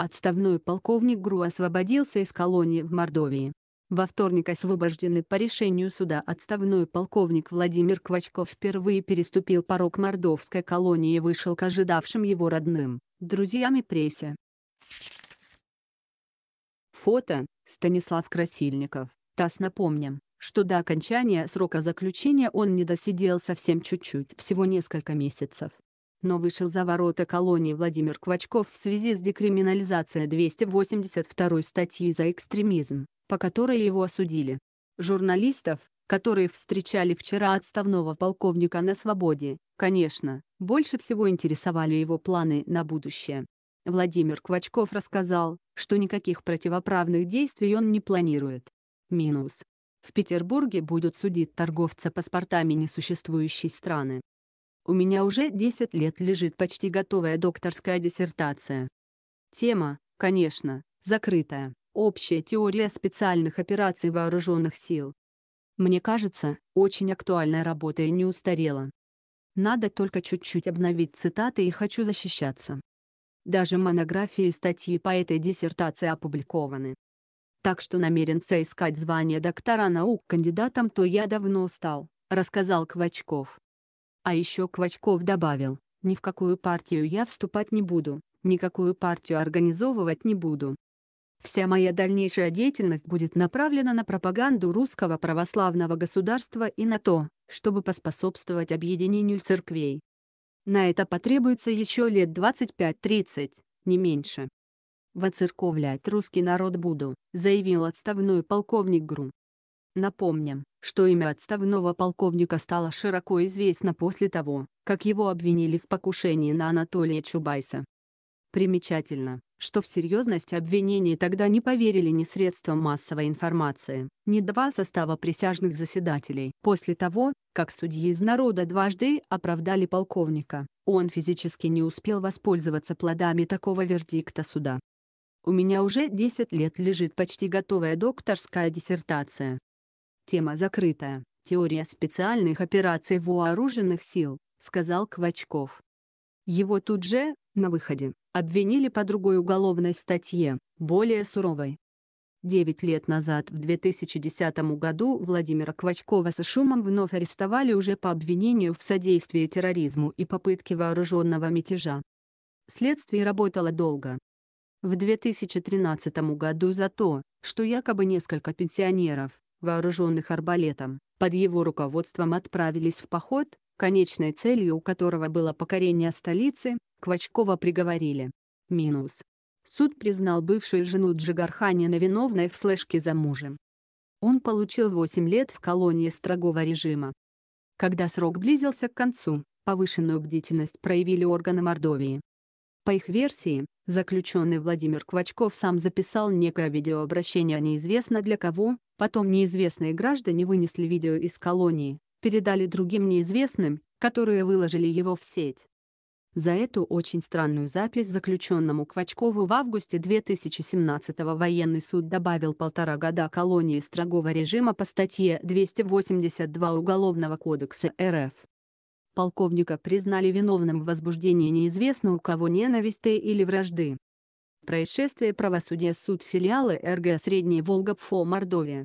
Отставной полковник ГРУ освободился из колонии в Мордовии. Во вторник освобожденный по решению суда отставной полковник Владимир Квачков впервые переступил порог мордовской колонии и вышел к ожидавшим его родным, друзьям и прессе. Фото Станислав Красильников. ТАСС напомним, что до окончания срока заключения он не досидел совсем чуть-чуть, всего несколько месяцев но вышел за ворота колонии Владимир Квачков в связи с декриминализацией 282 статьи за экстремизм, по которой его осудили. Журналистов, которые встречали вчера отставного полковника на свободе, конечно, больше всего интересовали его планы на будущее. Владимир Квачков рассказал, что никаких противоправных действий он не планирует. Минус. В Петербурге будут судить торговца паспортами несуществующей страны. У меня уже 10 лет лежит почти готовая докторская диссертация. Тема, конечно, закрытая. Общая теория специальных операций вооруженных сил. Мне кажется, очень актуальная работа и не устарела. Надо только чуть-чуть обновить цитаты и хочу защищаться. Даже монографии и статьи по этой диссертации опубликованы. Так что намерен соискать звание доктора наук кандидатом, то я давно стал, рассказал Квачков. А еще Квачков добавил, «Ни в какую партию я вступать не буду, никакую партию организовывать не буду. Вся моя дальнейшая деятельность будет направлена на пропаганду русского православного государства и на то, чтобы поспособствовать объединению церквей. На это потребуется еще лет 25-30, не меньше. «Воцерковлять русский народ буду», — заявил отставной полковник ГРУ. Напомним, что имя отставного полковника стало широко известно после того, как его обвинили в покушении на Анатолия Чубайса. Примечательно, что в серьезность обвинений тогда не поверили ни средства массовой информации, ни два состава присяжных заседателей. После того, как судьи из народа дважды оправдали полковника, он физически не успел воспользоваться плодами такого вердикта суда. У меня уже 10 лет лежит почти готовая докторская диссертация, Тема закрытая. Теория специальных операций вооруженных сил, сказал Квачков. Его тут же, на выходе, обвинили по другой уголовной статье, более суровой. Девять лет назад, в 2010 году, Владимира Квачкова с шумом вновь арестовали уже по обвинению в содействии терроризму и попытке вооруженного мятежа. Следствие работало долго. В 2013 году за то, что якобы несколько пенсионеров, вооруженных арбалетом, под его руководством отправились в поход, конечной целью которого было покорение столицы, Квачкова приговорили. Минус. Суд признал бывшую жену Джигарханина виновной в слежке за мужем. Он получил 8 лет в колонии строгого режима. Когда срок близился к концу, повышенную бдительность проявили органы Мордовии. По их версии, заключенный Владимир Квачков сам записал некое видеообращение неизвестно для кого, Потом неизвестные граждане вынесли видео из колонии, передали другим неизвестным, которые выложили его в сеть. За эту очень странную запись заключенному Квачкову в августе 2017-го военный суд добавил полтора года колонии строгого режима по статье 282 Уголовного кодекса РФ. Полковника признали виновным в возбуждении неизвестно у кого ненависти или вражды. Происшествие правосудия суд филиала РГ Средний Волга ПФО Мордовия.